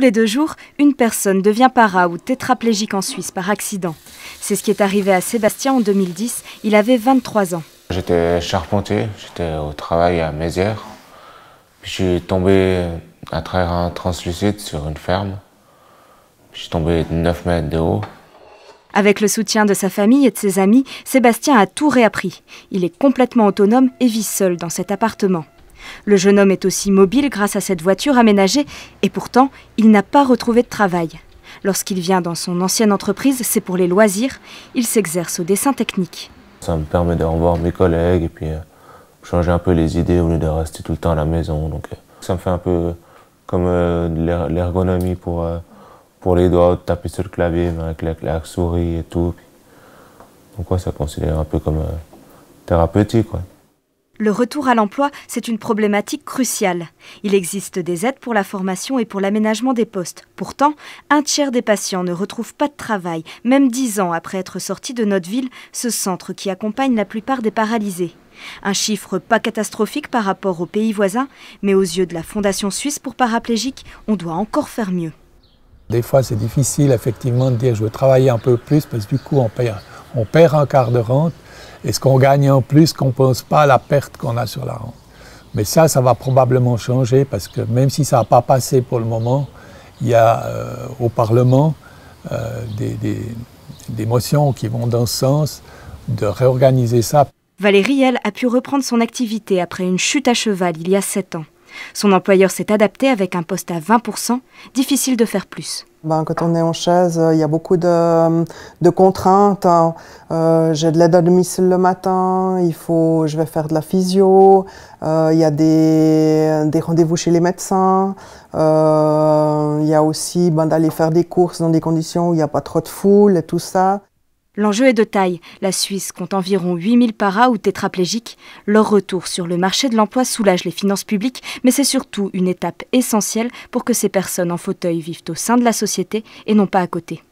Tous les deux jours, une personne devient para ou tétraplégique en Suisse par accident. C'est ce qui est arrivé à Sébastien en 2010. Il avait 23 ans. J'étais charpentier, j'étais au travail à Mézières. je suis tombé à travers un translucide sur une ferme. Je suis tombé de 9 mètres de haut. Avec le soutien de sa famille et de ses amis, Sébastien a tout réappris. Il est complètement autonome et vit seul dans cet appartement. Le jeune homme est aussi mobile grâce à cette voiture aménagée et pourtant, il n'a pas retrouvé de travail. Lorsqu'il vient dans son ancienne entreprise, c'est pour les loisirs, il s'exerce au dessin technique. Ça me permet de revoir mes collègues et puis euh, changer un peu les idées au lieu de rester tout le temps à la maison. Donc euh, ça me fait un peu euh, comme l'ergonomie pour, pour les doigts, de taper sur le clavier avec la, souris et tout. Donc ça ça considère un peu comme thérapeutique le retour à l'emploi, c'est une problématique cruciale. Il existe des aides pour la formation et pour l'aménagement des postes. Pourtant, un tiers des patients ne retrouvent pas de travail, même dix ans après être sortis de notre ville, ce centre qui accompagne la plupart des paralysés. Un chiffre pas catastrophique par rapport aux pays voisins, mais aux yeux de la Fondation suisse pour paraplégiques, on doit encore faire mieux. Des fois, c'est difficile effectivement de dire je veux travailler un peu plus parce que du coup, on on perd un quart de rente et ce qu'on gagne en plus qu'on ne pense pas la perte qu'on a sur la rente. Mais ça, ça va probablement changer parce que même si ça n'a pas passé pour le moment, il y a euh, au Parlement euh, des, des, des, motions qui vont dans ce sens de réorganiser ça. Valérie, elle, a pu reprendre son activité après une chute à cheval il y a sept ans. Son employeur s'est adapté avec un poste à 20%, difficile de faire plus. Ben, quand on est en chaise, euh, il y a beaucoup de, euh, de contraintes. Hein. Euh, J'ai de l'aide à domicile le matin, il faut, je vais faire de la physio, euh, il y a des, des rendez-vous chez les médecins, euh, il y a aussi ben, d'aller faire des courses dans des conditions où il n'y a pas trop de foule et tout ça. L'enjeu est de taille. La Suisse compte environ 8000 paras ou tétraplégiques. Leur retour sur le marché de l'emploi soulage les finances publiques, mais c'est surtout une étape essentielle pour que ces personnes en fauteuil vivent au sein de la société et non pas à côté.